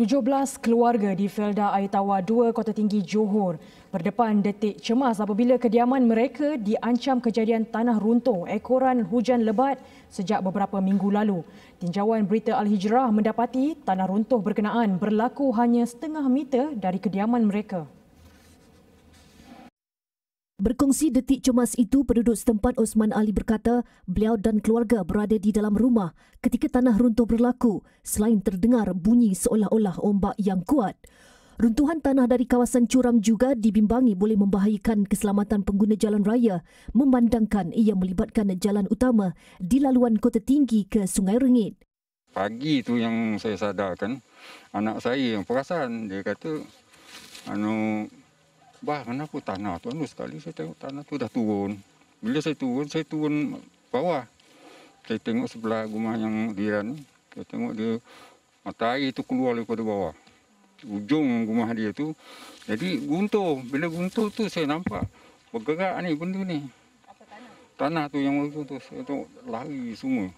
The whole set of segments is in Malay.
17 keluarga di Felda Aitawa 2 Kota Tinggi Johor berdepan detik cemas apabila kediaman mereka diancam kejadian tanah runtuh ekoran hujan lebat sejak beberapa minggu lalu. Tinjauan berita Al-Hijrah mendapati tanah runtuh berkenaan berlaku hanya setengah meter dari kediaman mereka. Berkongsi detik cemas itu, penduduk setempat Osman Ali berkata beliau dan keluarga berada di dalam rumah ketika tanah runtuh berlaku selain terdengar bunyi seolah-olah ombak yang kuat. Runtuhan tanah dari kawasan curam juga dibimbangi boleh membahayakan keselamatan pengguna jalan raya memandangkan ia melibatkan jalan utama di laluan kota tinggi ke Sungai Rengit. Pagi itu yang saya sadarkan, anak saya yang perasan. Dia kata, anu, Bah, kenapa tanah tu? Anu sekali saya tengok tanah tu dah turun. Bila saya turun, saya turun bawah. Saya tengok sebelah rumah yang dia ni. Saya tengok dia matahari tu keluar daripada bawah. Ujung rumah dia tu. Jadi guntur. Bila guntur tu saya nampak bergerak ni benda ni. Apa tanah? tu yang waktu tu saya tengok lari semua.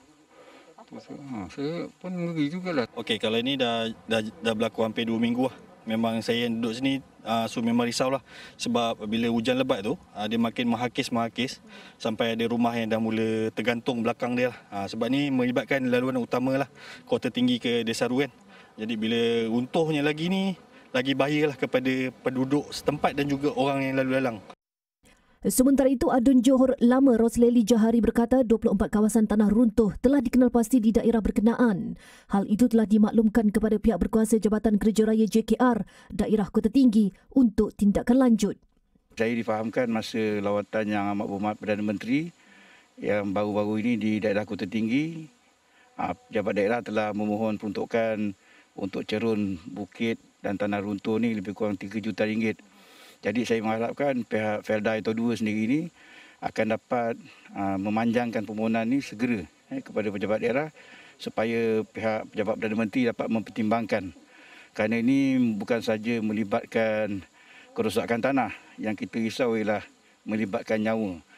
saya, ha, saya pun ngeri jugalah. Okey, kalau ini dah, dah dah berlaku hampir dua minggu lah memang saya yang duduk sini uh, so memang risaulah sebab bila hujan lebat tu uh, dia makin menghakis-menghakis sampai ada rumah yang dah mula tergantung belakang dia lah. uh, sebab ni melibatkan laluan utama lah kota tinggi ke Desa Ruen jadi bila runtuhnya lagi ni lagi bahayalah kepada penduduk setempat dan juga orang yang lalu lalang Sementara itu, Adun Johor Lama Rosleli Jahari berkata 24 kawasan tanah runtuh telah dikenal pasti di daerah berkenaan. Hal itu telah dimaklumkan kepada pihak berkuasa Jabatan Kerja Raya JKR, daerah Kota Tinggi untuk tindakan lanjut. Saya difahamkan masa lawatan yang amat berhormat Perdana Menteri yang baru-baru ini di daerah Kota Tinggi, ah, Jabat Daerah telah memohon peruntukan untuk cerun bukit dan tanah runtuh ini lebih kurang 3 juta ringgit jadi saya mengharapkan pihak Felda itu dua sendiri ini akan dapat ah, memanjangkan permohonan ini segera eh, kepada pejabat daerah supaya pihak pejabat Perdana Menteri dapat mempertimbangkan kerana ini bukan saja melibatkan kerosakan tanah yang kita risau ialah melibatkan nyawa.